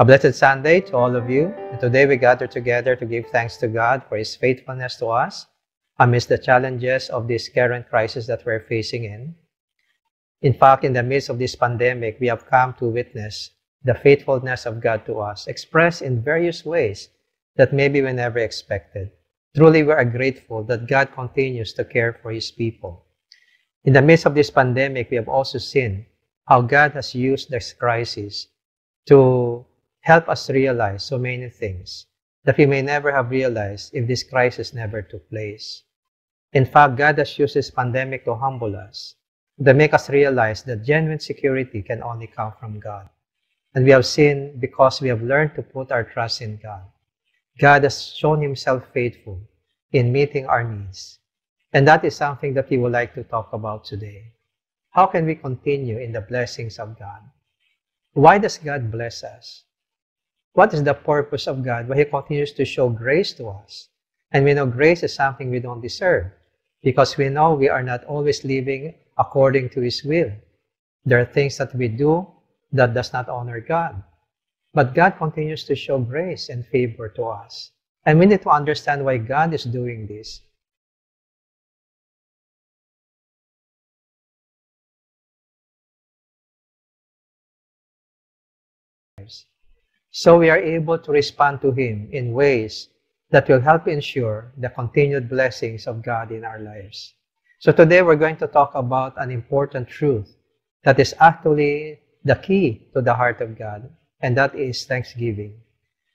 A blessed Sunday to all of you. And today we gather together to give thanks to God for His faithfulness to us amidst the challenges of this current crisis that we're facing in. In fact, in the midst of this pandemic, we have come to witness the faithfulness of God to us, expressed in various ways that maybe we never expected. Truly, we are grateful that God continues to care for His people. In the midst of this pandemic, we have also seen how God has used this crisis to help us realize so many things that we may never have realized if this crisis never took place. In fact, God has used this pandemic to humble us, to make us realize that genuine security can only come from God. And we have seen because we have learned to put our trust in God. God has shown himself faithful in meeting our needs. And that is something that we would like to talk about today. How can we continue in the blessings of God? Why does God bless us? What is the purpose of God? Well, He continues to show grace to us. And we know grace is something we don't deserve because we know we are not always living according to His will. There are things that we do that does not honor God. But God continues to show grace and favor to us. And we need to understand why God is doing this so we are able to respond to Him in ways that will help ensure the continued blessings of God in our lives. So today we're going to talk about an important truth that is actually the key to the heart of God, and that is thanksgiving.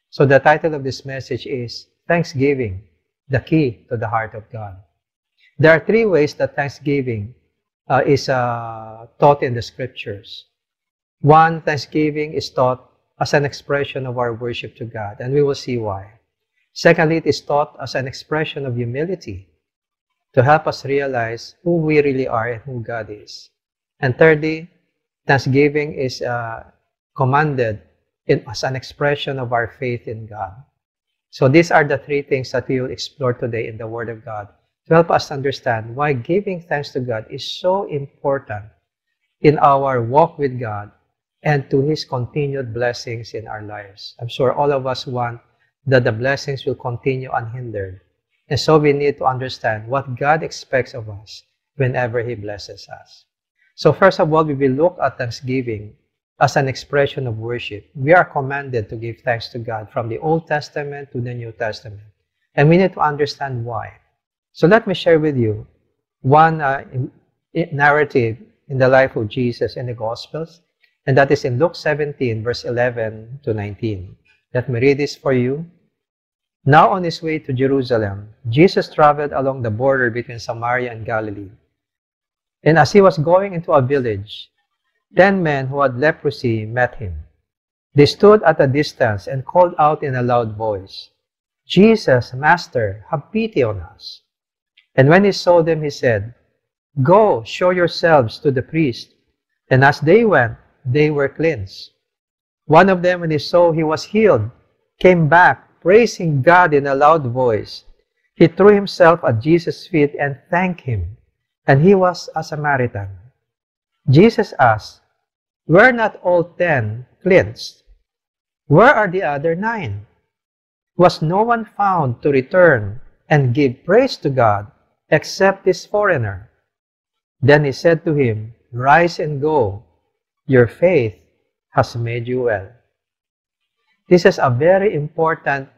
So the title of this message is Thanksgiving, the key to the heart of God. There are three ways that thanksgiving uh, is uh, taught in the scriptures. One, thanksgiving is taught as an expression of our worship to God, and we will see why. Secondly, it is taught as an expression of humility to help us realize who we really are and who God is. And thirdly, thanksgiving is uh, commanded in, as an expression of our faith in God. So these are the three things that we will explore today in the Word of God to help us understand why giving thanks to God is so important in our walk with God and to His continued blessings in our lives. I'm sure all of us want that the blessings will continue unhindered. And so we need to understand what God expects of us whenever He blesses us. So, first of all, we will look at thanksgiving as an expression of worship. We are commanded to give thanks to God from the Old Testament to the New Testament. And we need to understand why. So, let me share with you one uh, narrative in the life of Jesus in the Gospels and that is in Luke 17, verse 11 to 19. Let me read this for you. Now on his way to Jerusalem, Jesus traveled along the border between Samaria and Galilee. And as he was going into a village, ten men who had leprosy met him. They stood at a distance and called out in a loud voice, Jesus, Master, have pity on us. And when he saw them, he said, Go, show yourselves to the priest. And as they went, they were cleansed. One of them, when he saw he was healed, came back, praising God in a loud voice. He threw himself at Jesus' feet and thanked him, and he was a Samaritan. Jesus asked, Were not all ten cleansed? Where are the other nine? Was no one found to return and give praise to God except this foreigner? Then he said to him, Rise and go. Your faith has made you well. This is a very important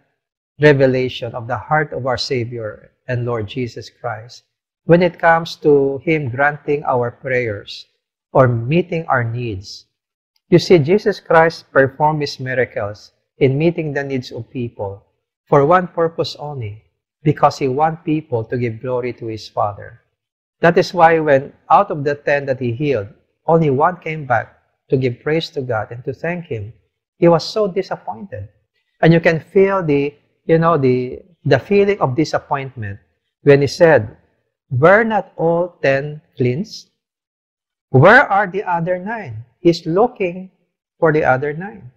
revelation of the heart of our Savior and Lord Jesus Christ when it comes to Him granting our prayers or meeting our needs. You see, Jesus Christ performed His miracles in meeting the needs of people for one purpose only, because He wanted people to give glory to His Father. That is why when out of the ten that He healed, only one came back to give praise to God and to thank Him. He was so disappointed. And you can feel the, you know, the, the feeling of disappointment when he said, Were not all ten cleansed? Where are the other nine? He's looking for the other nine.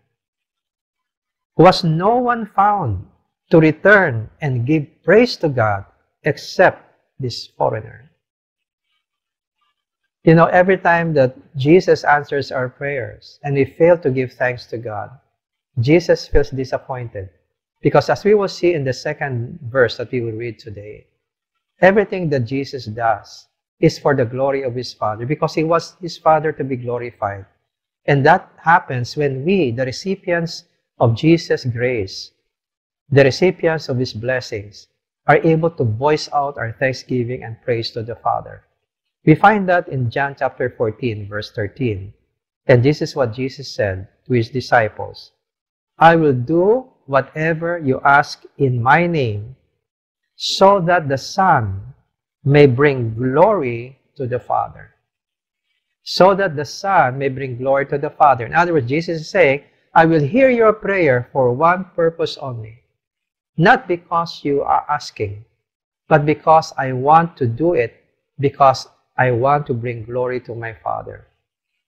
Was no one found to return and give praise to God except this foreigner? You know, every time that Jesus answers our prayers and we fail to give thanks to God, Jesus feels disappointed. Because as we will see in the second verse that we will read today, everything that Jesus does is for the glory of his Father, because he wants his Father to be glorified. And that happens when we, the recipients of Jesus' grace, the recipients of his blessings, are able to voice out our thanksgiving and praise to the Father. We find that in John chapter 14, verse 13. And this is what Jesus said to his disciples I will do whatever you ask in my name, so that the Son may bring glory to the Father. So that the Son may bring glory to the Father. In other words, Jesus is saying, I will hear your prayer for one purpose only. Not because you are asking, but because I want to do it because I want to bring glory to my Father.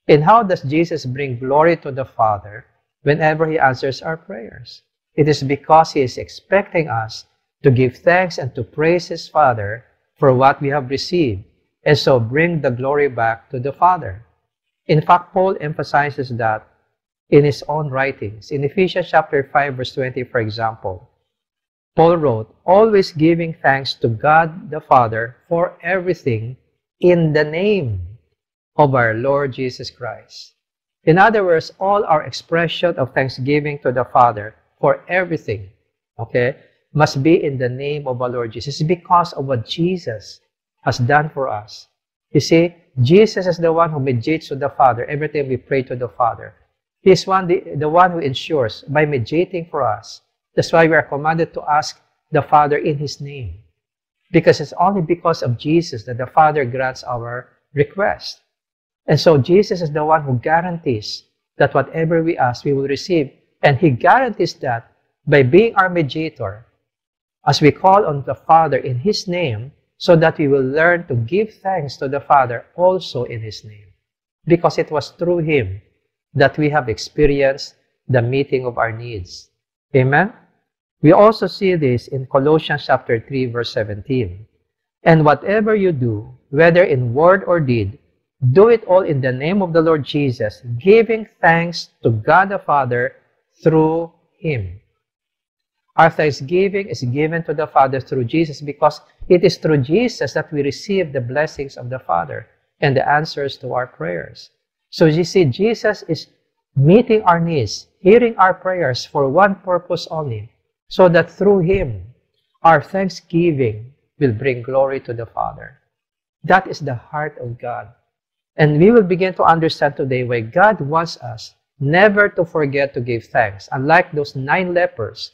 And how does Jesus bring glory to the Father whenever he answers our prayers? It is because he is expecting us to give thanks and to praise his Father for what we have received, and so bring the glory back to the Father. In fact, Paul emphasizes that in his own writings. In Ephesians chapter 5 verse 20, for example, Paul wrote, Always giving thanks to God the Father for everything in the name of our Lord Jesus Christ. In other words, all our expression of thanksgiving to the Father for everything, okay, must be in the name of our Lord Jesus. because of what Jesus has done for us. You see, Jesus is the one who mediates to the Father. Every time we pray to the Father. He is one, the, the one who ensures by mediating for us. That's why we are commanded to ask the Father in His name because it's only because of Jesus that the Father grants our request. And so Jesus is the one who guarantees that whatever we ask, we will receive. And he guarantees that by being our mediator, as we call on the Father in his name, so that we will learn to give thanks to the Father also in his name. Because it was through him that we have experienced the meeting of our needs. Amen? We also see this in Colossians chapter 3 verse 17. And whatever you do, whether in word or deed, do it all in the name of the Lord Jesus, giving thanks to God the Father through Him. Our thanksgiving is given to the Father through Jesus because it is through Jesus that we receive the blessings of the Father and the answers to our prayers. So you see, Jesus is meeting our needs, hearing our prayers for one purpose only, so that through him our thanksgiving will bring glory to the Father. That is the heart of God. And we will begin to understand today why God wants us never to forget to give thanks. Unlike those nine lepers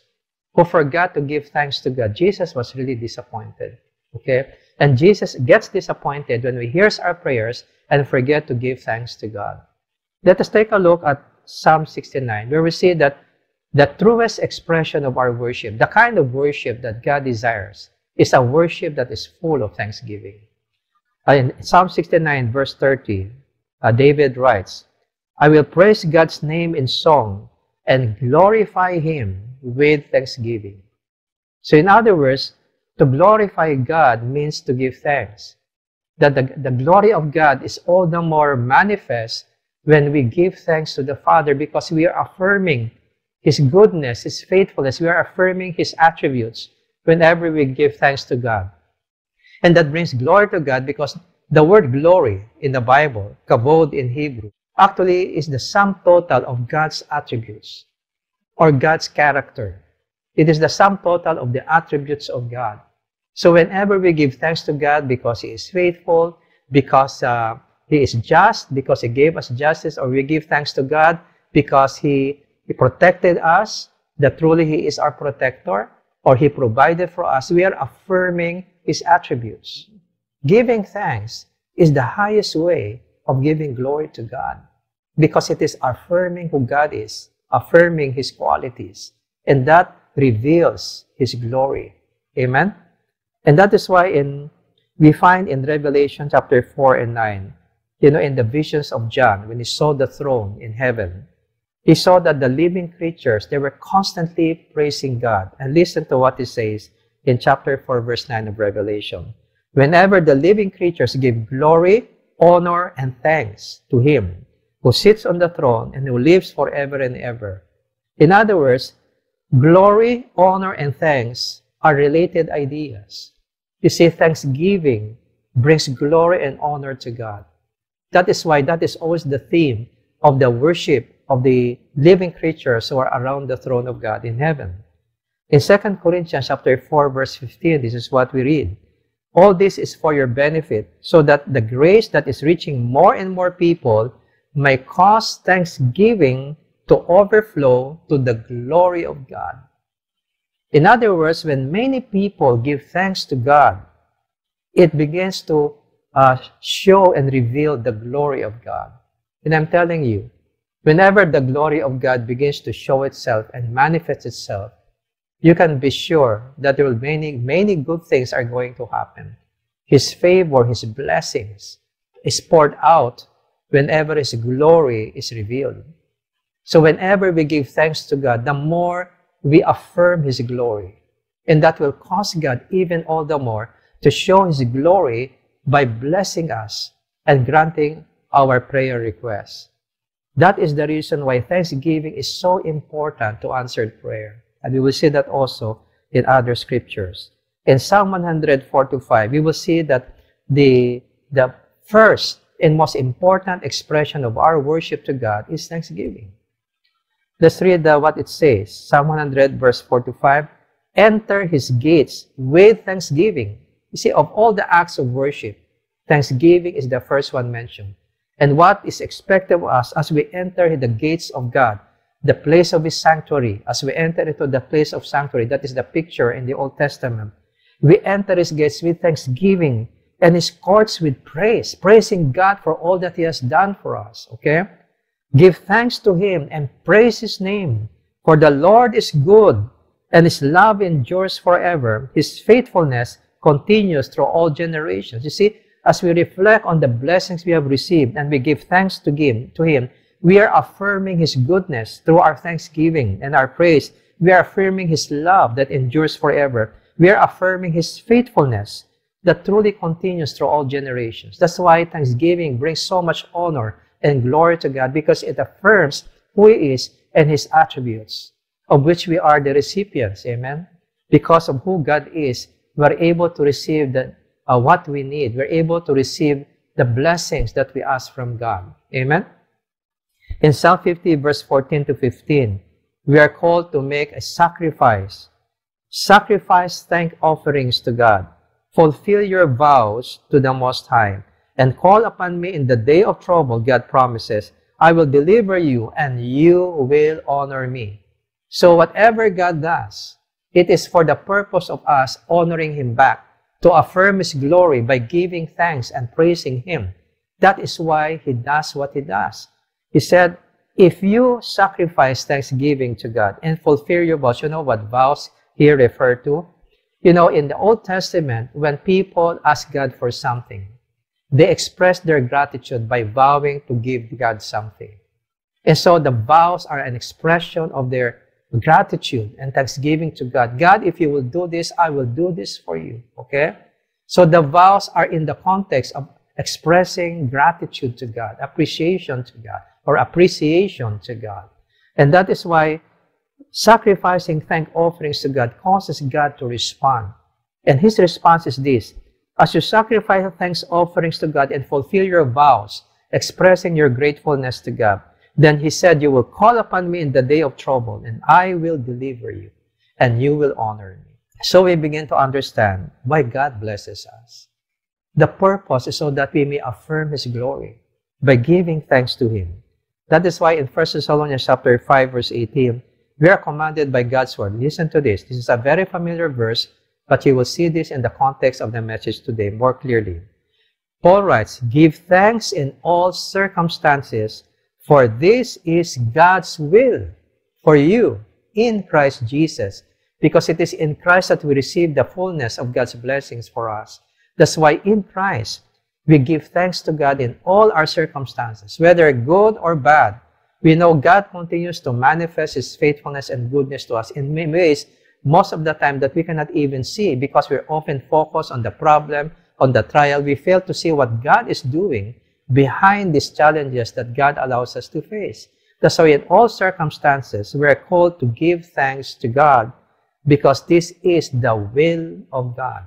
who forgot to give thanks to God, Jesus was really disappointed. Okay? And Jesus gets disappointed when we hears our prayers and forget to give thanks to God. Let us take a look at Psalm 69, where we see that the truest expression of our worship, the kind of worship that God desires, is a worship that is full of thanksgiving. In Psalm 69, verse 30, uh, David writes, I will praise God's name in song and glorify Him with thanksgiving. So, in other words, to glorify God means to give thanks. That the, the glory of God is all the more manifest when we give thanks to the Father because we are affirming his goodness, His faithfulness. We are affirming His attributes whenever we give thanks to God. And that brings glory to God because the word glory in the Bible, kavod in Hebrew, actually is the sum total of God's attributes or God's character. It is the sum total of the attributes of God. So whenever we give thanks to God because He is faithful, because uh, He is just, because He gave us justice, or we give thanks to God because He he protected us, that truly He is our protector, or He provided for us. We are affirming His attributes. Giving thanks is the highest way of giving glory to God because it is affirming who God is, affirming His qualities, and that reveals His glory. Amen? And that is why in we find in Revelation chapter 4 and 9, you know, in the visions of John, when he saw the throne in heaven, he saw that the living creatures, they were constantly praising God. And listen to what he says in chapter 4, verse 9 of Revelation. Whenever the living creatures give glory, honor, and thanks to him who sits on the throne and who lives forever and ever. In other words, glory, honor, and thanks are related ideas. You see, thanksgiving brings glory and honor to God. That is why that is always the theme of the worship of the living creatures who are around the throne of God in heaven. In 2 Corinthians chapter 4 verse 15, this is what we read. All this is for your benefit, so that the grace that is reaching more and more people may cause thanksgiving to overflow to the glory of God. In other words, when many people give thanks to God, it begins to uh, show and reveal the glory of God. And I'm telling you, Whenever the glory of God begins to show itself and manifest itself, you can be sure that there will many, many good things are going to happen. His favor, His blessings is poured out whenever His glory is revealed. So whenever we give thanks to God, the more we affirm His glory. And that will cause God even all the more to show His glory by blessing us and granting our prayer requests. That is the reason why thanksgiving is so important to answered prayer. And we will see that also in other scriptures. In Psalm 145, we will see that the, the first and most important expression of our worship to God is thanksgiving. Let's read the, uh, what it says. Psalm 100 verse 45, Enter his gates with thanksgiving. You see, of all the acts of worship, thanksgiving is the first one mentioned and what is expected of us as we enter the gates of God, the place of His sanctuary, as we enter into the place of sanctuary. That is the picture in the Old Testament. We enter His gates with thanksgiving and His courts with praise, praising God for all that He has done for us. Okay? Give thanks to Him and praise His name, for the Lord is good, and His love endures forever. His faithfulness continues through all generations. You see, as we reflect on the blessings we have received and we give thanks to him, to him, we are affirming his goodness through our thanksgiving and our praise. We are affirming his love that endures forever. We are affirming his faithfulness that truly continues through all generations. That's why thanksgiving brings so much honor and glory to God because it affirms who he is and his attributes, of which we are the recipients. Amen. Because of who God is, we are able to receive the uh, what we need. We're able to receive the blessings that we ask from God. Amen? In Psalm 50, verse 14 to 15, we are called to make a sacrifice. Sacrifice thank offerings to God. Fulfill your vows to the Most High. And call upon me in the day of trouble, God promises. I will deliver you and you will honor me. So whatever God does, it is for the purpose of us honoring Him back to affirm His glory by giving thanks and praising Him. That is why He does what He does. He said, if you sacrifice thanksgiving to God and fulfill your vows, you know what vows He referred to? You know, in the Old Testament, when people ask God for something, they express their gratitude by vowing to give God something. And so the vows are an expression of their gratitude and thanksgiving to God. God, if you will do this, I will do this for you. Okay? So the vows are in the context of expressing gratitude to God, appreciation to God, or appreciation to God. And that is why sacrificing thank offerings to God causes God to respond. And his response is this As you sacrifice thanks offerings to God and fulfill your vows, expressing your gratefulness to God, then he said, You will call upon me in the day of trouble, and I will deliver you, and you will honor me. So we begin to understand why God blesses us. The purpose is so that we may affirm his glory by giving thanks to him. That is why in 1 Thessalonians chapter 5, verse 18, we are commanded by God's word. Listen to this. This is a very familiar verse, but you will see this in the context of the message today more clearly. Paul writes, Give thanks in all circumstances for this is God's will for you in Christ Jesus, because it is in Christ that we receive the fullness of God's blessings for us. That's why in Christ, we give thanks to God in all our circumstances, whether good or bad. We know God continues to manifest His faithfulness and goodness to us in many ways, most of the time that we cannot even see because we're often focused on the problem, on the trial. We fail to see what God is doing behind these challenges that God allows us to face. That's why in all circumstances, we are called to give thanks to God because this is the will of God.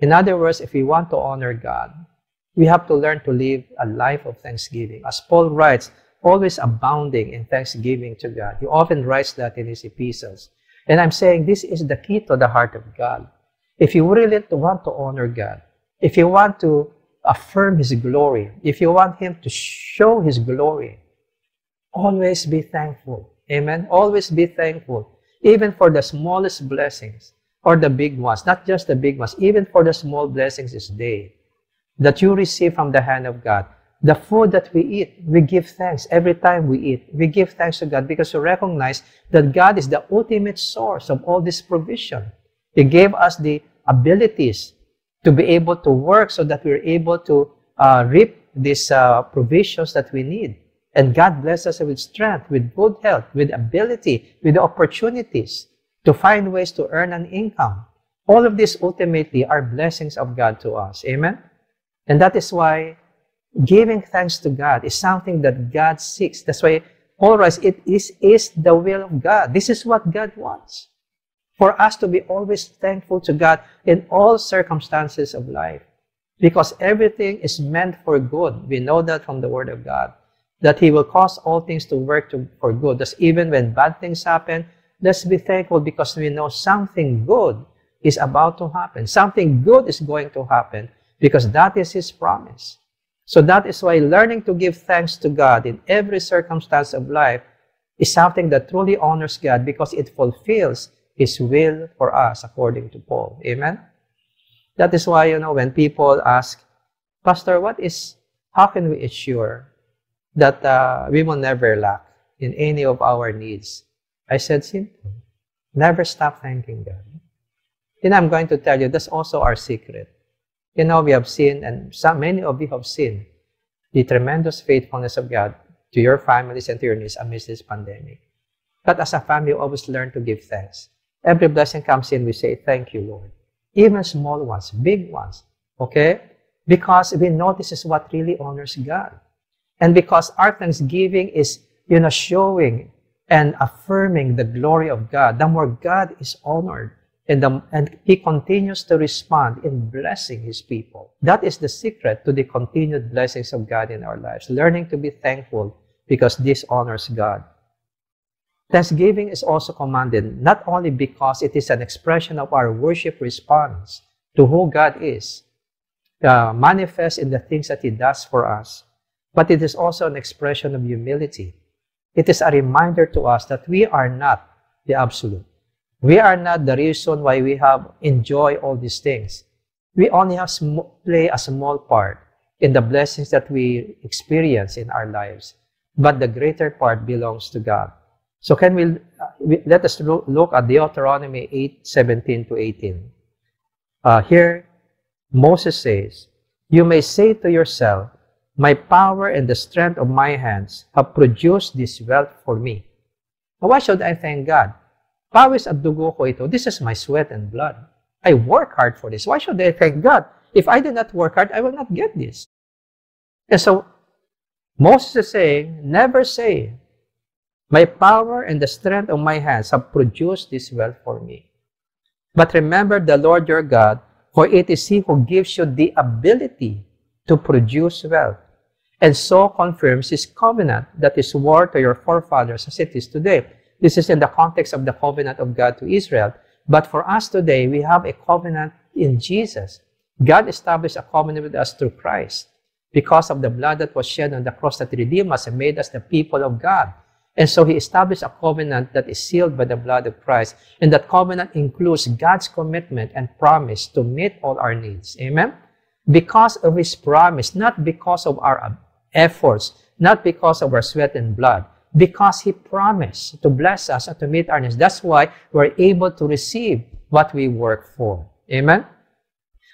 In other words, if we want to honor God, we have to learn to live a life of thanksgiving. As Paul writes, always abounding in thanksgiving to God. He often writes that in his epistles. And I'm saying this is the key to the heart of God. If you really want to honor God, if you want to affirm His glory, if you want Him to show His glory, always be thankful. Amen. Always be thankful, even for the smallest blessings or the big ones, not just the big ones, even for the small blessings this day that you receive from the hand of God. The food that we eat, we give thanks every time we eat. We give thanks to God because we recognize that God is the ultimate source of all this provision. He gave us the abilities to be able to work so that we're able to uh, reap these uh, provisions that we need. And God bless us with strength, with good health, with ability, with opportunities to find ways to earn an income. All of these ultimately are blessings of God to us. Amen? And that is why giving thanks to God is something that God seeks. That's why Paul writes, it is, is the will of God. This is what God wants for us to be always thankful to God in all circumstances of life. Because everything is meant for good. We know that from the Word of God. That He will cause all things to work to, for good. That even when bad things happen, let's be thankful because we know something good is about to happen. Something good is going to happen because that is His promise. So that is why learning to give thanks to God in every circumstance of life is something that truly honors God because it fulfills his will for us, according to Paul. Amen? That is why, you know, when people ask, Pastor, what is, how can we assure that uh, we will never lack in any of our needs? I said, simple. Never stop thanking God. Then I'm going to tell you, that's also our secret. You know, we have seen, and some, many of you have seen, the tremendous faithfulness of God to your families and to your needs amidst this pandemic. But as a family, you always learn to give thanks. Every blessing comes in, we say, Thank you, Lord. Even small ones, big ones, okay? Because we know this is what really honors God. And because our thanksgiving is, you know, showing and affirming the glory of God, the more God is honored and, the, and He continues to respond in blessing His people. That is the secret to the continued blessings of God in our lives, learning to be thankful because this honors God. Thanksgiving is also commanded not only because it is an expression of our worship response to who God is, uh, manifest in the things that He does for us, but it is also an expression of humility. It is a reminder to us that we are not the absolute. We are not the reason why we have enjoy all these things. We only have sm- play a small part in the blessings that we experience in our lives, but the greater part belongs to God. So can we, we uh, let us look at Deuteronomy 8, 17 to 18. Uh, here, Moses says, You may say to yourself, My power and the strength of my hands have produced this wealth for me. Now, why should I thank God? Pawis at dugo ko ito. This is my sweat and blood. I work hard for this. Why should I thank God? If I did not work hard, I will not get this. And so, Moses is saying, never say, my power and the strength of my hands have produced this wealth for me. But remember the Lord your God, for it is He who gives you the ability to produce wealth, and so confirms His covenant that is swore to your forefathers as it is today. This is in the context of the covenant of God to Israel. But for us today, we have a covenant in Jesus. God established a covenant with us through Christ because of the blood that was shed on the cross that redeemed us and made us the people of God. And so he established a covenant that is sealed by the blood of Christ. And that covenant includes God's commitment and promise to meet all our needs. Amen? Because of his promise, not because of our efforts, not because of our sweat and blood, because he promised to bless us and to meet our needs. That's why we're able to receive what we work for. Amen?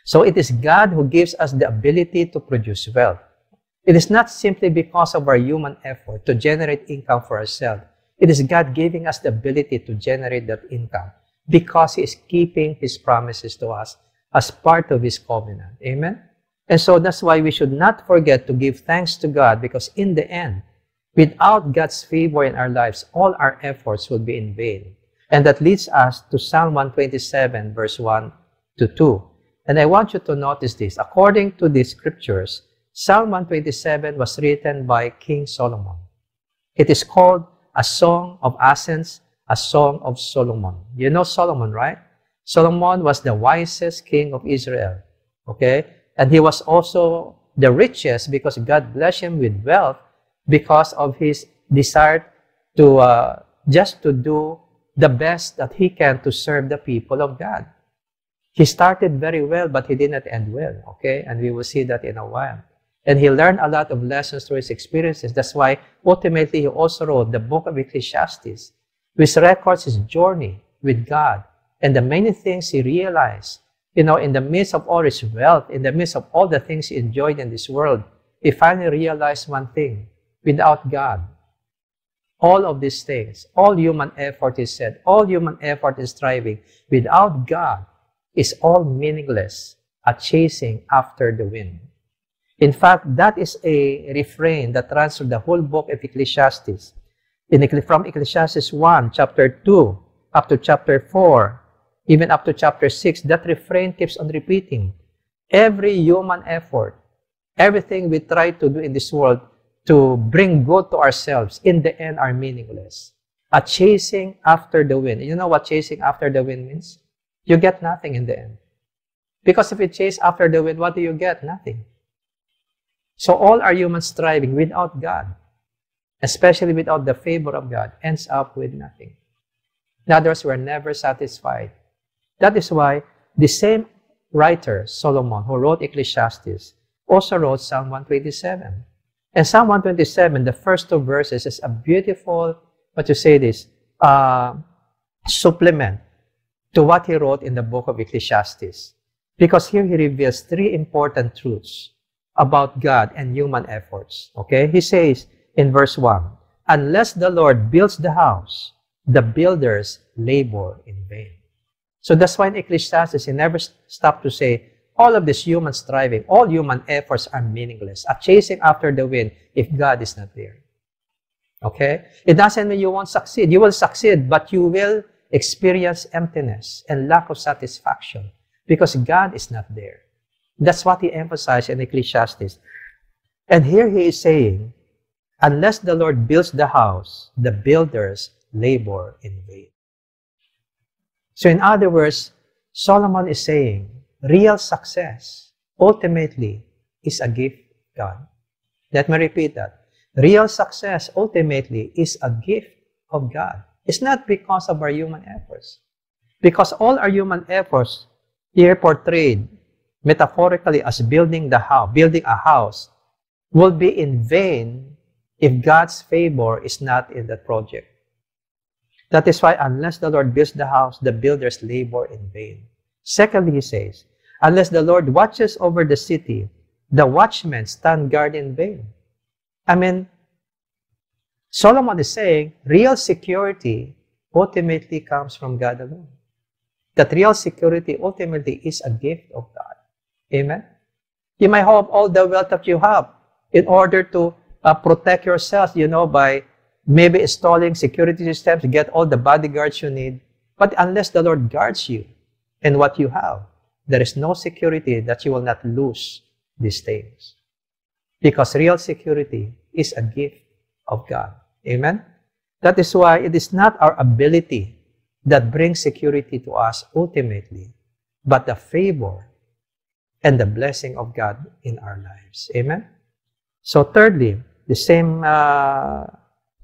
So it is God who gives us the ability to produce wealth. It is not simply because of our human effort to generate income for ourselves. It is God giving us the ability to generate that income because He is keeping His promises to us as part of His covenant. Amen? And so that's why we should not forget to give thanks to God because in the end, without God's favor in our lives, all our efforts will be in vain. And that leads us to Psalm 127, verse 1 to 2. And I want you to notice this. According to these scriptures, Psalm 127 was written by King Solomon. It is called a song of ascents, a song of Solomon. You know Solomon, right? Solomon was the wisest king of Israel. Okay? And he was also the richest because God blessed him with wealth because of his desire to uh, just to do the best that he can to serve the people of God. He started very well, but he did not end well. Okay? And we will see that in a while. And he learned a lot of lessons through his experiences. That's why ultimately he also wrote the book of Ecclesiastes, which records his journey with God and the many things he realized. You know, in the midst of all his wealth, in the midst of all the things he enjoyed in this world, he finally realized one thing without God, all of these things, all human effort is said, all human effort is striving without God is all meaningless, a chasing after the wind. In fact, that is a refrain that runs through the whole book of Ecclesiastes. In, from Ecclesiastes 1, chapter 2, up to chapter 4, even up to chapter 6, that refrain keeps on repeating. Every human effort, everything we try to do in this world to bring good to ourselves, in the end are meaningless. A chasing after the wind. You know what chasing after the wind means? You get nothing in the end. Because if you chase after the wind, what do you get? Nothing. So all our human striving without God, especially without the favor of God, ends up with nothing. In other words, we're never satisfied. That is why the same writer, Solomon, who wrote Ecclesiastes, also wrote Psalm 127. And Psalm 127, the first two verses, is a beautiful, what you say this, uh, supplement to what he wrote in the book of Ecclesiastes. Because here he reveals three important truths about God and human efforts. Okay? He says in verse 1, Unless the Lord builds the house, the builders labor in vain. So that's why in Ecclesiastes, he never stopped to say, all of this human striving, all human efforts are meaningless. A chasing after the wind if God is not there. Okay? It doesn't mean you won't succeed. You will succeed, but you will experience emptiness and lack of satisfaction because God is not there. That's what he emphasized in Ecclesiastes. And here he is saying, unless the Lord builds the house, the builders labor in vain. So, in other words, Solomon is saying real success ultimately is a gift God. Let me repeat that. Real success ultimately is a gift of God. It's not because of our human efforts. Because all our human efforts here portrayed metaphorically as building the house, building a house, will be in vain if God's favor is not in that project. That is why unless the Lord builds the house, the builders labor in vain. Secondly, he says, unless the Lord watches over the city, the watchmen stand guard in vain. I mean, Solomon is saying real security ultimately comes from God alone. That real security ultimately is a gift of God. Amen? You might have all the wealth that you have in order to uh, protect yourself, you know, by maybe installing security systems get all the bodyguards you need. But unless the Lord guards you and what you have, there is no security that you will not lose these things. Because real security is a gift of God. Amen? That is why it is not our ability that brings security to us ultimately, but the favor and the blessing of God in our lives. Amen? So, thirdly, the same uh,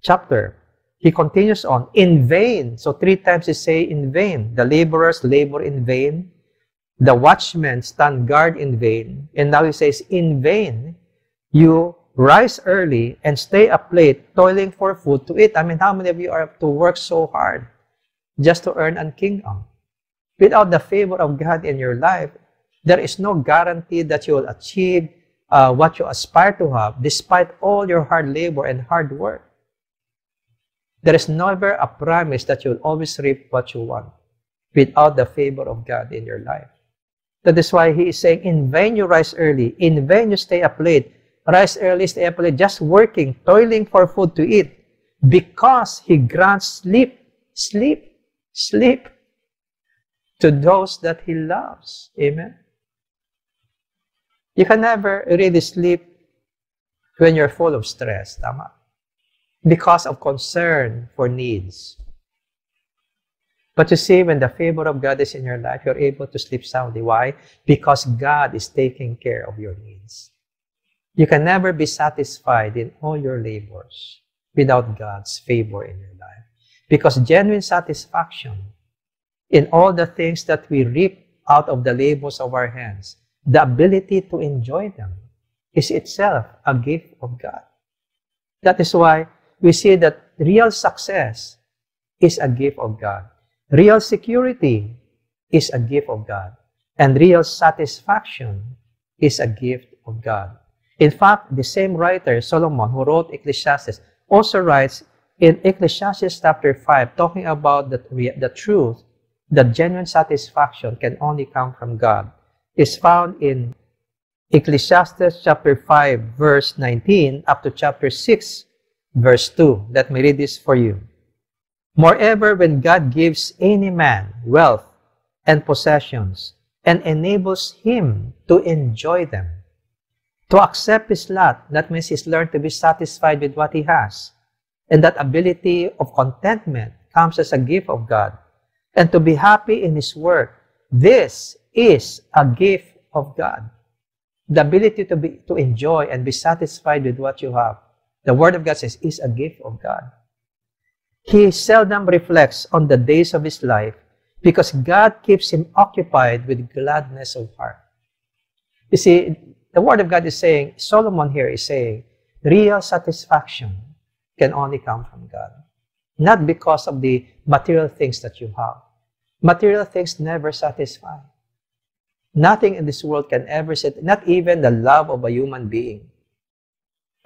chapter, he continues on, in vain. So, three times he say, in vain. The laborers labor in vain. The watchmen stand guard in vain. And now he says, in vain, you rise early and stay up late, toiling for food to eat. I mean, how many of you are to work so hard just to earn a kingdom? Without the favor of God in your life, there is no guarantee that you will achieve uh, what you aspire to have despite all your hard labor and hard work. There is never a promise that you'll always reap what you want without the favor of God in your life. That is why he is saying, in vain you rise early, in vain you stay up late, rise early, stay up late, just working, toiling for food to eat, because he grants sleep, sleep, sleep to those that he loves. Amen. You can never really sleep when you're full of stress, tama? Because of concern for needs. But you see, when the favor of God is in your life, you're able to sleep soundly. Why? Because God is taking care of your needs. You can never be satisfied in all your labors without God's favor in your life. Because genuine satisfaction in all the things that we reap out of the labors of our hands the ability to enjoy them is itself a gift of God. That is why we see that real success is a gift of God. Real security is a gift of God. And real satisfaction is a gift of God. In fact, the same writer, Solomon, who wrote Ecclesiastes, also writes in Ecclesiastes chapter 5, talking about the, the truth that genuine satisfaction can only come from God. is found in Ecclesiastes chapter 5 verse 19 up to chapter 6 verse 2. Let me read this for you. Moreover, when God gives any man wealth and possessions and enables him to enjoy them, to accept his lot, that means he's learned to be satisfied with what he has. And that ability of contentment comes as a gift of God. And to be happy in his work, this is a gift of God. The ability to, be, to enjoy and be satisfied with what you have. The Word of God says, is a gift of God. He seldom reflects on the days of his life because God keeps him occupied with gladness of heart. You see, the Word of God is saying, Solomon here is saying, real satisfaction can only come from God. Not because of the material things that you have. Material things never satisfy. Nothing in this world can ever set, not even the love of a human being.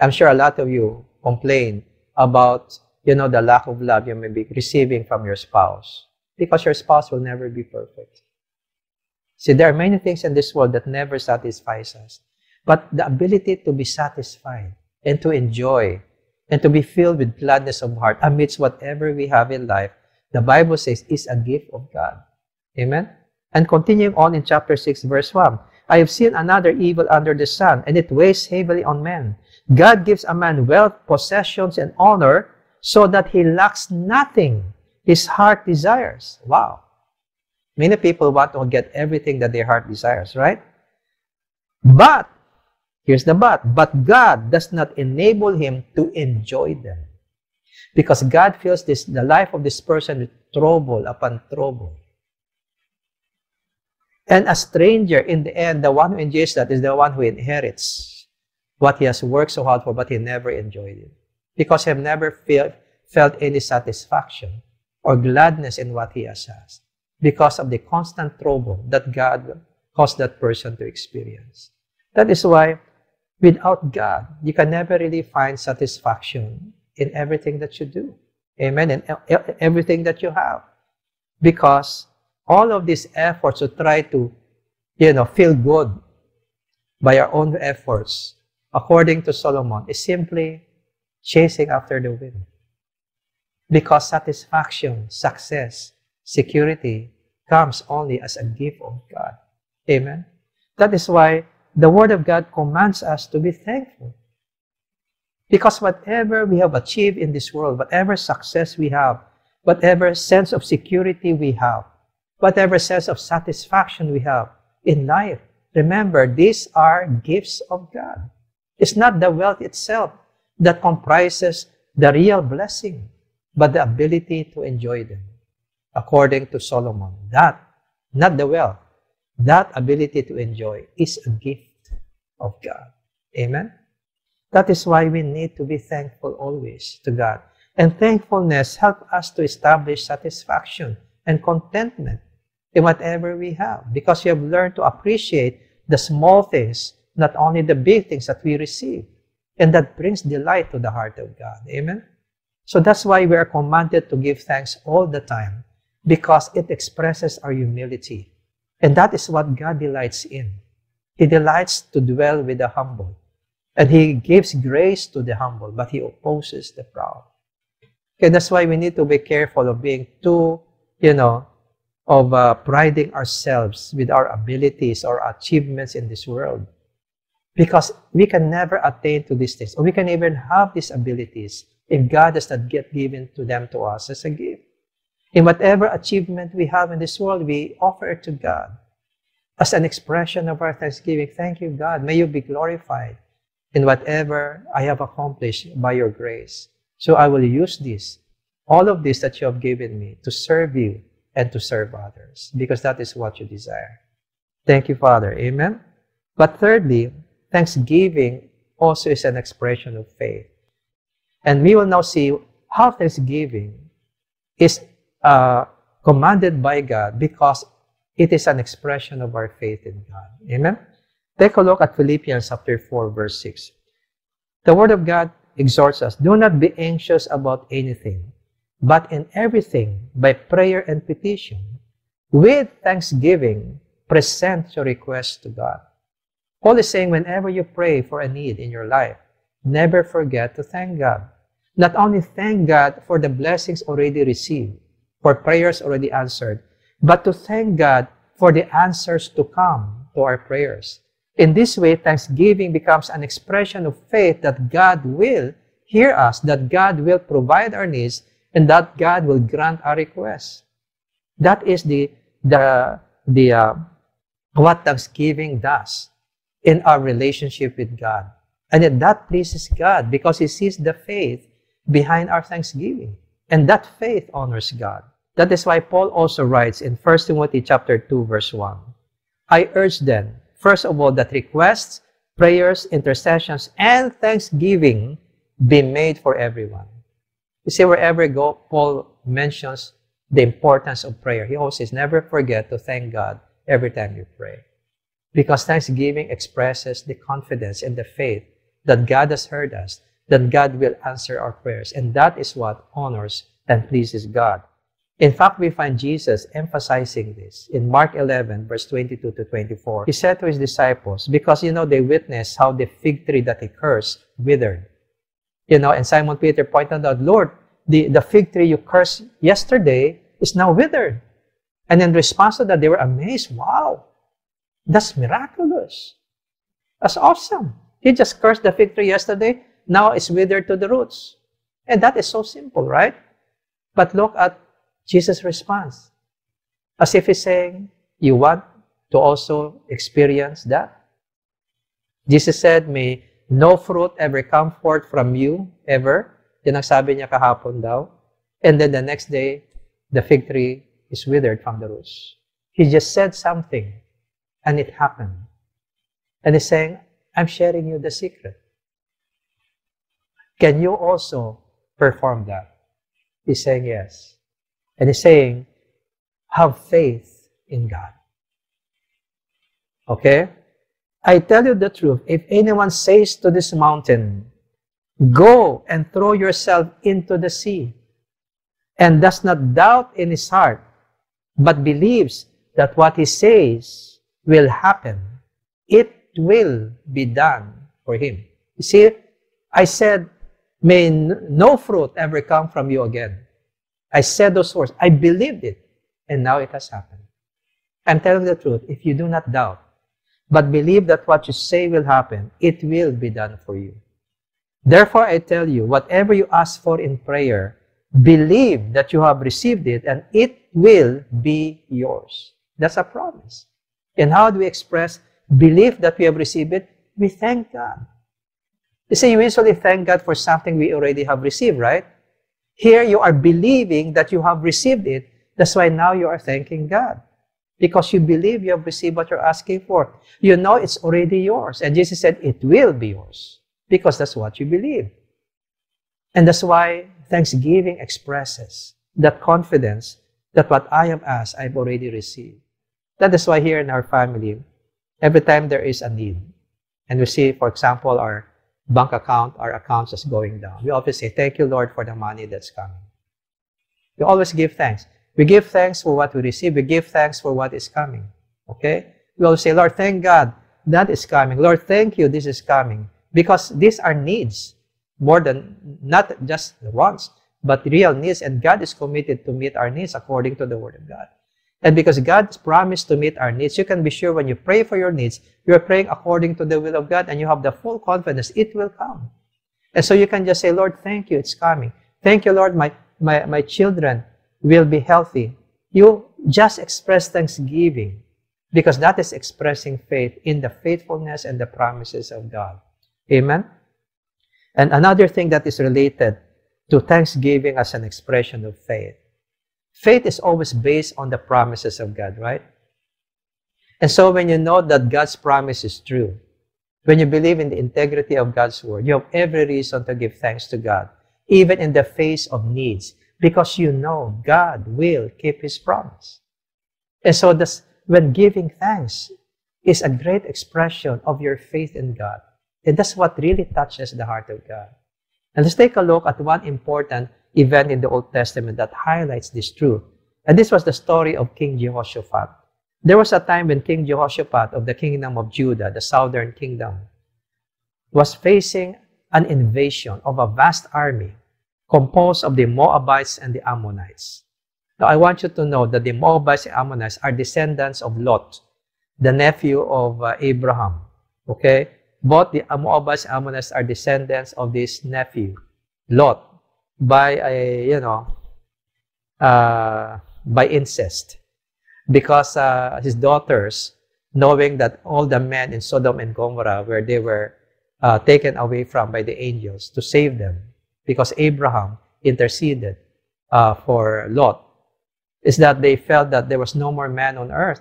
I'm sure a lot of you complain about, you know, the lack of love you may be receiving from your spouse because your spouse will never be perfect. See, there are many things in this world that never satisfies us. But the ability to be satisfied and to enjoy and to be filled with gladness of heart amidst whatever we have in life, the Bible says is a gift of God. Amen? And continuing on in chapter 6, verse 1, I have seen another evil under the sun, and it weighs heavily on men. God gives a man wealth, possessions, and honor, so that he lacks nothing his heart desires. Wow. Many people want to get everything that their heart desires, right? But, here's the but, but God does not enable him to enjoy them. Because God fills this, the life of this person with trouble upon trouble. And a stranger, in the end, the one who enjoys that is the one who inherits what he has worked so hard for, but he never enjoyed it. Because he never feel, felt any satisfaction or gladness in what he has had because of the constant trouble that God caused that person to experience. That is why without God, you can never really find satisfaction in everything that you do. Amen. And e-, e-, everything that you have. Because all of these efforts to try to, you know, feel good by our own efforts, according to Solomon, is simply chasing after the wind. Because satisfaction, success, security comes only as a gift of God. Amen? That is why the Word of God commands us to be thankful. Because whatever we have achieved in this world, whatever success we have, whatever sense of security we have, whatever sense of satisfaction we have in life. Remember, these are gifts of God. It's not the wealth itself that comprises the real blessing, but the ability to enjoy them. According to Solomon, that, not the wealth, that ability to enjoy is a gift of God. Amen? That is why we need to be thankful always to God. And thankfulness helps us to establish satisfaction and contentment in whatever we have because we have learned to appreciate the small things, not only the big things that we receive. And that brings delight to the heart of God. Amen? So that's why we are commanded to give thanks all the time because it expresses our humility. And that is what God delights in. He delights to dwell with the humble. And He gives grace to the humble, but He opposes the proud. Okay, that's why we need to be careful of being too, you know, of uh, priding ourselves with our abilities or achievements in this world. Because we can never attain to these things, or we can even have these abilities if God does not get given to them to us as a gift. In whatever achievement we have in this world, we offer it to God as an expression of our thanksgiving. Thank you, God. May you be glorified in whatever I have accomplished by your grace. So I will use this, all of this that you have given me, to serve you and to serve others because that is what you desire. Thank you, Father. Amen. But thirdly, thanksgiving also is an expression of faith. And we will now see how thanksgiving is uh, commanded by God because it is an expression of our faith in God. Amen? Take a look at Philippians chapter 4, verse 6. The Word of God exhorts us, do not be anxious about anything, but in everything by prayer and petition, with thanksgiving, present your request to God. Paul is saying whenever you pray for a need in your life, never forget to thank God. Not only thank God for the blessings already received, for prayers already answered, but to thank God for the answers to come to our prayers. In this way, thanksgiving becomes an expression of faith that God will hear us, that God will provide our needs, and that God will grant our request. That is the the the uh, what thanksgiving does in our relationship with God, and that, that pleases God because He sees the faith behind our thanksgiving, and that faith honors God. That is why Paul also writes in 1 Timothy chapter 2 verse 1, I urge then, first of all, that requests, prayers, intercessions, and thanksgiving be made for everyone you see, wherever you go, Paul mentions the importance of prayer. He always says, never forget to thank God every time you pray. Because thanksgiving expresses the confidence and the faith that God has heard us, that God will answer our prayers. And that is what honors and pleases God. In fact, we find Jesus emphasizing this in Mark 11, verse 22 to 24. He said to his disciples, Because you know they witnessed how the fig tree that he cursed withered. You know, and Simon Peter pointed out, Lord, the, the fig tree you cursed yesterday is now withered. And in response to that, they were amazed. Wow, that's miraculous. That's awesome. He just cursed the fig tree yesterday. Now it's withered to the roots. And that is so simple, right? But look at Jesus' response. As if he's saying, You want to also experience that? Jesus said, May no fruit ever come forth from you, ever. Yan ang sabi niya kahapon daw. And then the next day, the fig tree is withered from the roots. He just said something, and it happened. And he's saying, I'm sharing you the secret. Can you also perform that? He's saying, Yes. And he's saying, Have faith in God. Okay? I tell you the truth, if anyone says to this mountain, Go and throw yourself into the sea, and does not doubt in his heart, but believes that what he says will happen, it will be done for him. You see, I said, May no fruit ever come from you again. I said those words. I believed it, and now it has happened. I'm telling the truth. If you do not doubt, but believe that what you say will happen. It will be done for you. Therefore, I tell you, whatever you ask for in prayer, believe that you have received it and it will be yours. That's a promise. And how do we express belief that we have received it? We thank God. You see, you usually thank God for something we already have received, right? Here you are believing that you have received it. That's why now you are thanking God because you believe you have received what you're asking for. You know it's already yours. And Jesus said, It will be yours because that's what you believe. And that's why thanksgiving expresses that confidence that what I have asked, I've already received. That is why here in our family, every time there is a need, and we see, for example, our bank account, our accounts is going down. We always say, Thank you, Lord, for the money that's coming. We always give thanks. We give thanks for what we receive. We give thanks for what is coming. Okay? We all say, Lord, thank God that is coming. Lord, thank you, this is coming. Because these are needs more than not just the wants, but real needs. And God is committed to meet our needs according to the Word of God. And because God has promised to meet our needs, you can be sure when you pray for your needs, you are praying according to the will of God and you have the full confidence it will come. And so you can just say, Lord, thank you, it's coming. Thank you, Lord, my, my, my children will be healthy. You just express thanksgiving because that is expressing faith in the faithfulness and the promises of God. Amen? And another thing that is related to thanksgiving as an expression of faith. Faith is always based on the promises of God, right? And so when you know that God's promise is true, when you believe in the integrity of God's word, you have every reason to give thanks to God, even in the face of needs, because you know God will keep His promise. And so, this, when giving thanks is a great expression of your faith in God, and that's what really touches the heart of God. And let's take a look at one important event in the Old Testament that highlights this truth. And this was the story of King Jehoshaphat. There was a time when King Jehoshaphat of the kingdom of Judah, the southern kingdom, was facing an invasion of a vast army composed of the Moabites and the Ammonites. Now, I want you to know that the Moabites and Ammonites are descendants of Lot, the nephew of uh, Abraham. Okay? Both the Moabites and Ammonites are descendants of this nephew, Lot, by a, you know, uh, by incest. Because uh, his daughters, knowing that all the men in Sodom and Gomorrah, where they were uh, taken away from by the angels to save them, because Abraham interceded uh, for Lot, is that they felt that there was no more man on earth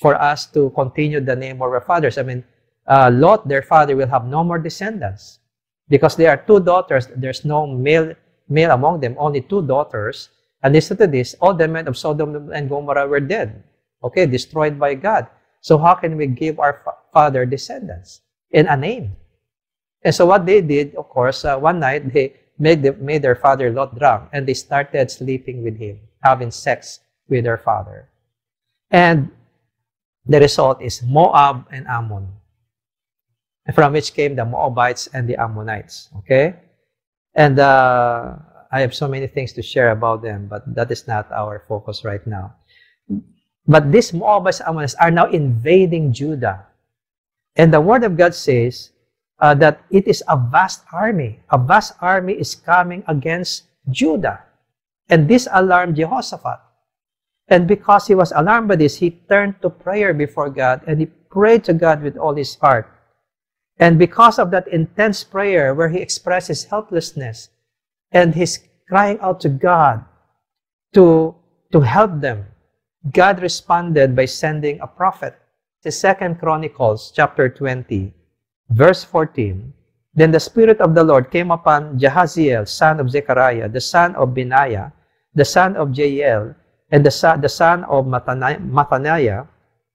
for us to continue the name of our fathers. I mean, uh, Lot, their father, will have no more descendants because there are two daughters. There's no male male among them, only two daughters. And listen to this: all the men of Sodom and Gomorrah were dead, okay, destroyed by God. So how can we give our fa father descendants in a name? And so what they did, of course, uh, one night they made, the, made their father lot drunk and they started sleeping with him, having sex with their father. And the result is Moab and Ammon, from which came the Moabites and the Ammonites. Okay? And uh, I have so many things to share about them, but that is not our focus right now. But these Moabites and Ammonites are now invading Judah. And the Word of God says uh, that it is a vast army. A vast army is coming against Judah. And this alarmed Jehoshaphat. And because he was alarmed by this, he turned to prayer before God and he prayed to God with all his heart. And because of that intense prayer where he expressed his helplessness and his crying out to God to, to help them, God responded by sending a prophet. The second Chronicles chapter 20 Verse 14 Then the Spirit of the Lord came upon Jahaziel, son of Zechariah, the son of Benaiah, the son of Jael, and the, son, the son of Mataniah,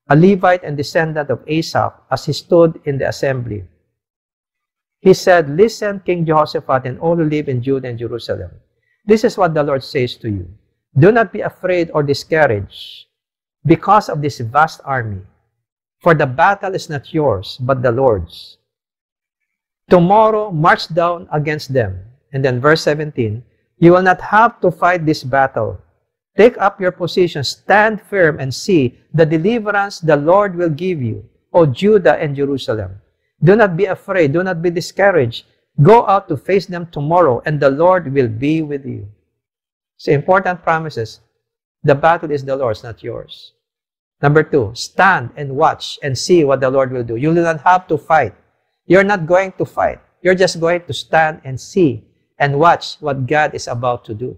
a Levite and descendant of Asaph, as he stood in the assembly. He said, Listen, King Jehoshaphat, and all who live in Judah and Jerusalem. This is what the Lord says to you. Do not be afraid or discouraged because of this vast army, for the battle is not yours, but the Lord's tomorrow march down against them. And then verse 17, you will not have to fight this battle. Take up your position, stand firm, and see the deliverance the Lord will give you, O Judah and Jerusalem. Do not be afraid, do not be discouraged. Go out to face them tomorrow, and the Lord will be with you. So important promises. The battle is the Lord's, not yours. Number two, stand and watch and see what the Lord will do. You will not have to fight. You're not going to fight. You're just going to stand and see and watch what God is about to do.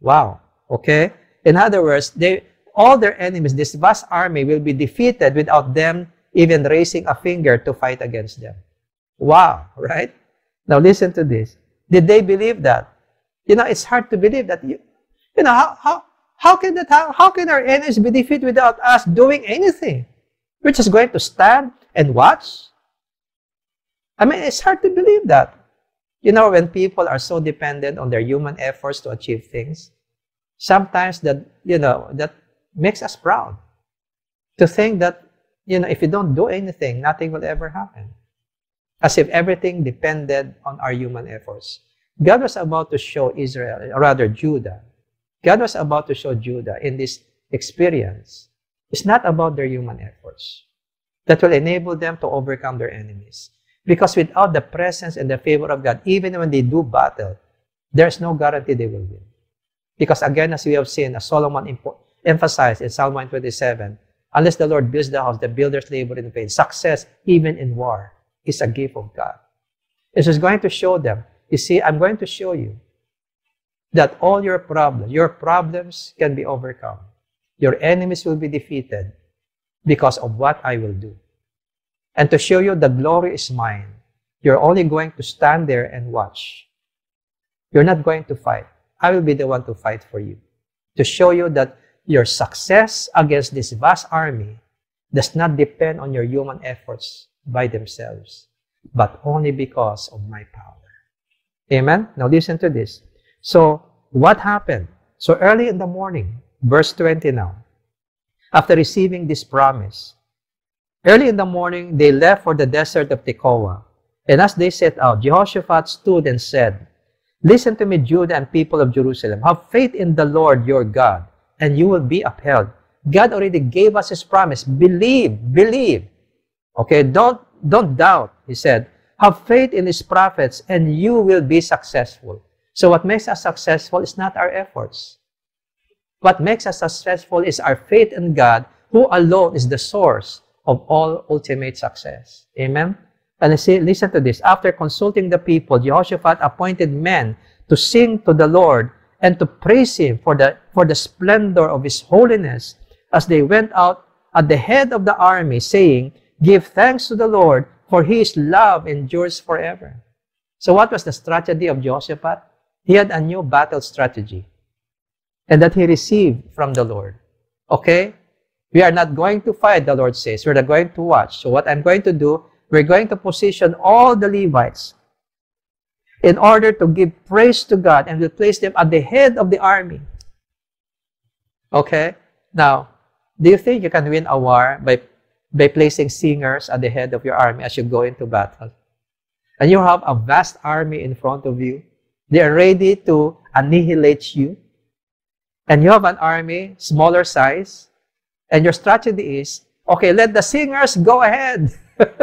Wow. Okay? In other words, they, all their enemies, this vast army, will be defeated without them even raising a finger to fight against them. Wow, right? Now listen to this. Did they believe that? You know, it's hard to believe that you, you know, how, how, how can that, how, how can our enemies be defeated without us doing anything? We're just going to stand and watch I mean, it's hard to believe that. You know, when people are so dependent on their human efforts to achieve things, sometimes that, you know, that makes us proud to think that, you know, if you don't do anything, nothing will ever happen. As if everything depended on our human efforts. God was about to show Israel, or rather Judah, God was about to show Judah in this experience. It's not about their human efforts that will enable them to overcome their enemies. Because without the presence and the favor of God, even when they do battle, there's no guarantee they will win. Because again, as we have seen, as Solomon emphasized in Psalm 127, unless the Lord builds the house, the builders labor in vain. Success, even in war, is a gift of God. And so he's going to show them, you see, I'm going to show you that all your problems, your problems can be overcome. Your enemies will be defeated because of what I will do and to show you the glory is mine. You're only going to stand there and watch. You're not going to fight. I will be the one to fight for you. To show you that your success against this vast army does not depend on your human efforts by themselves, but only because of my power. Amen? Now listen to this. So, what happened? So, early in the morning, verse 20 now, after receiving this promise, Early in the morning, they left for the desert of Tekoa. And as they set out, Jehoshaphat stood and said, Listen to me, Judah and people of Jerusalem. Have faith in the Lord your God, and you will be upheld. God already gave us His promise. Believe, believe. Okay, don't, don't doubt, He said. Have faith in His prophets, and you will be successful. So what makes us successful is not our efforts. What makes us successful is our faith in God, who alone is the source of all ultimate success. Amen? And see, listen to this. After consulting the people, Jehoshaphat appointed men to sing to the Lord and to praise Him for the, for the splendor of His holiness as they went out at the head of the army, saying, Give thanks to the Lord, for His love endures forever. So what was the strategy of Jehoshaphat? He had a new battle strategy and that he received from the Lord. Okay? We are not going to fight, the Lord says. We're going to watch. So what I'm going to do, we're going to position all the Levites in order to give praise to God and we'll place them at the head of the army. Okay? Now, do you think you can win a war by, by placing singers at the head of your army as you go into battle? And you have a vast army in front of you. They are ready to annihilate you. And you have an army, smaller size, and your strategy is, okay, let the singers go ahead.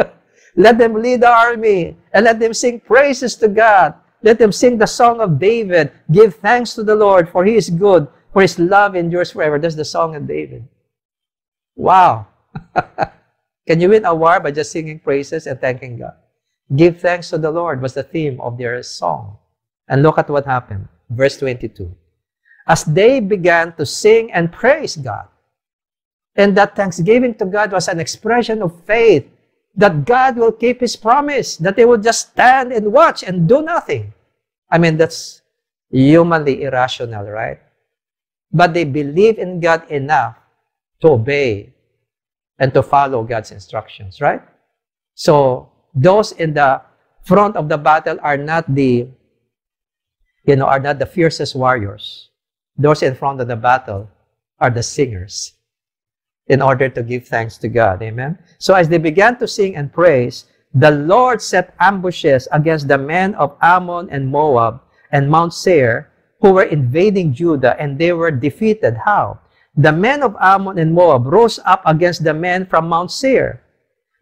let them lead the army and let them sing praises to God. Let them sing the song of David. Give thanks to the Lord for he is good, for his love endures forever. That's the song of David. Wow. Can you win a war by just singing praises and thanking God? Give thanks to the Lord was the theme of their song. And look at what happened. Verse 22. As they began to sing and praise God, and that thanksgiving to God was an expression of faith that God will keep his promise, that they will just stand and watch and do nothing. I mean, that's humanly irrational, right? But they believe in God enough to obey and to follow God's instructions, right? So those in the front of the battle are not the, you know, are not the fiercest warriors. Those in front of the battle are the singers in order to give thanks to God. Amen. So as they began to sing and praise, the Lord set ambushes against the men of Ammon and Moab and Mount Seir who were invading Judah, and they were defeated. How? The men of Ammon and Moab rose up against the men from Mount Seir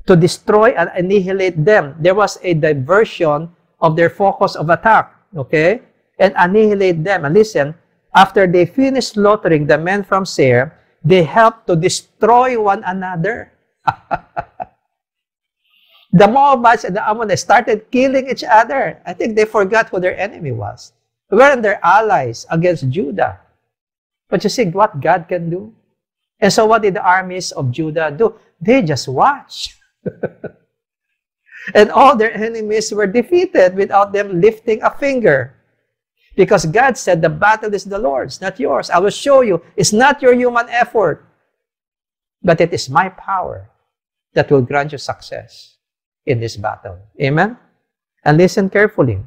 to destroy and annihilate them. There was a diversion of their focus of attack, okay? And annihilate them. And listen, after they finished slaughtering the men from Seir, They help to destroy one another. the Moabites and the Ammonites started killing each other. I think they forgot who their enemy was. They weren't their allies against Judah? But you see what God can do? And so what did the armies of Judah do? They just watched. and all their enemies were defeated without them lifting a finger. Because God said, the battle is the Lord's, not yours. I will show you. It's not your human effort, but it is my power that will grant you success in this battle. Amen? And listen carefully.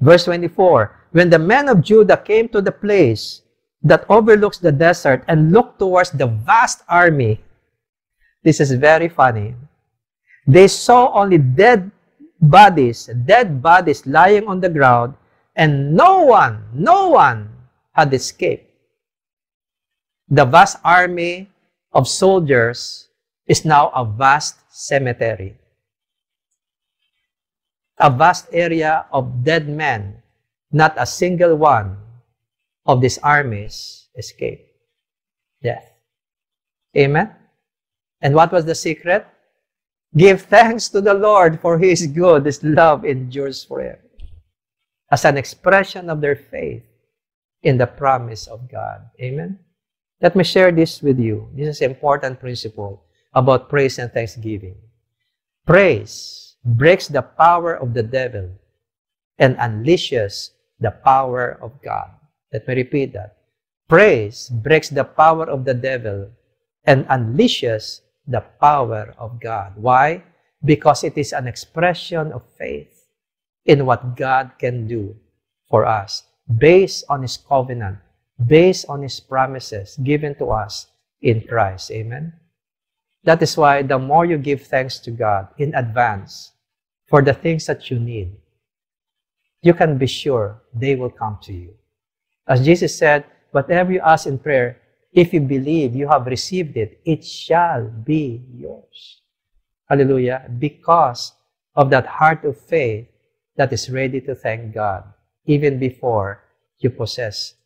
Verse 24 When the men of Judah came to the place that overlooks the desert and looked towards the vast army, this is very funny. They saw only dead bodies, dead bodies lying on the ground and no one, no one had escaped. The vast army of soldiers is now a vast cemetery, a vast area of dead men. Not a single one of these armies escaped death. Amen? And what was the secret? Give thanks to the Lord, for his good, his love endures forever as an expression of their faith in the promise of God. Amen? Let me share this with you. This is important principle about praise and thanksgiving. Praise breaks the power of the devil and unleashes the power of God. Let me repeat that. Praise breaks the power of the devil and unleashes the power of God. Why? Because it is an expression of faith in what God can do for us based on His covenant, based on His promises given to us in Christ. Amen? That is why the more you give thanks to God in advance for the things that you need, you can be sure they will come to you. As Jesus said, whatever you ask in prayer, if you believe you have received it, it shall be yours. Hallelujah. Because of that heart of faith that is ready to thank God even before you possess,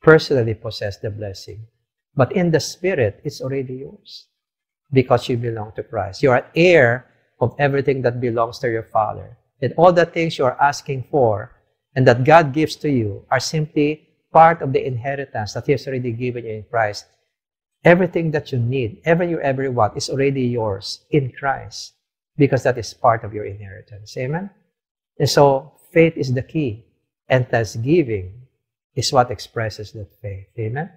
personally possess the blessing. But in the spirit, it's already yours because you belong to Christ. You are heir of everything that belongs to your Father. And all the things you are asking for and that God gives to you are simply part of the inheritance that He has already given you in Christ. Everything that you need, every you ever want, is already yours in Christ because that is part of your inheritance. Amen? And so faith is the key. And thanksgiving is what expresses that faith. Amen?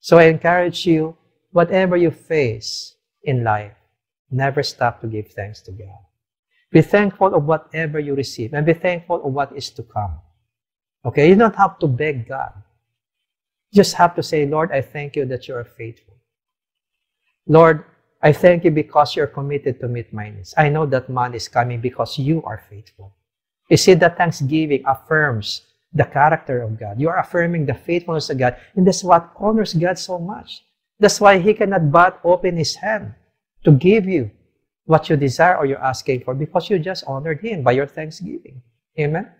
So I encourage you, whatever you face in life, never stop to give thanks to God. Be thankful of whatever you receive and be thankful of what is to come. Okay, you don't have to beg God. You just have to say, Lord, I thank you that you are faithful. Lord, I thank you because you're committed to meet my needs. I know that money is coming because you are faithful. You see that thanksgiving affirms the character of God. You are affirming the faithfulness of God. And that's what honors God so much. That's why He cannot but open His hand to give you what you desire or you're asking for because you just honored Him by your thanksgiving. Amen?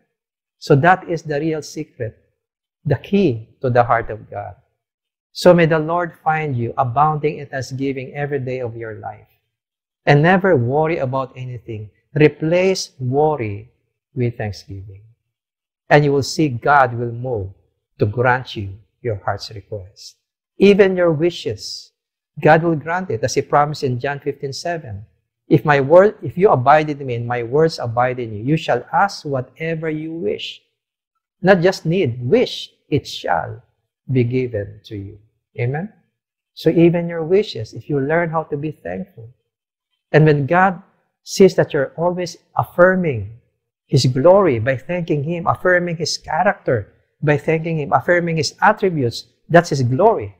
So that is the real secret, the key to the heart of God. So may the Lord find you abounding in thanksgiving every day of your life. And never worry about anything. Replace worry with thanksgiving. And you will see God will move to grant you your heart's request. Even your wishes, God will grant it, as He promised in John 15 7. If my word, if you abide in me and my words abide in you, you shall ask whatever you wish. Not just need, wish, it shall be given to you. Amen? So even your wishes, if you learn how to be thankful, and when God sees that you're always affirming his glory by thanking Him, affirming His character by thanking Him, affirming His attributes. That's His glory.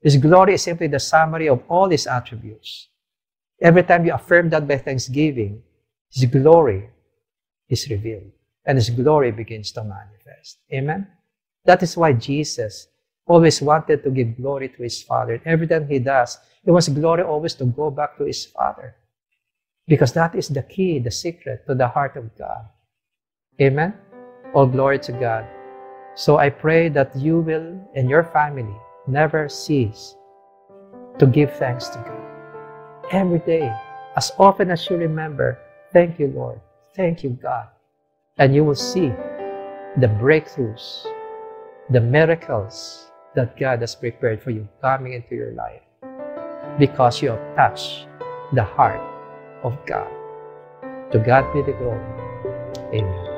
His glory is simply the summary of all His attributes. Every time you affirm that by thanksgiving, His glory is revealed and His glory begins to manifest. Amen? That is why Jesus always wanted to give glory to His Father. every time He does, it was glory always to go back to His Father. Because that is the key, the secret to the heart of God. Amen. All oh, glory to God. So I pray that you will and your family never cease to give thanks to God. Every day, as often as you remember, thank you, Lord. Thank you, God. And you will see the breakthroughs, the miracles that God has prepared for you coming into your life because you have touched the heart of God. To God be the glory. Amen.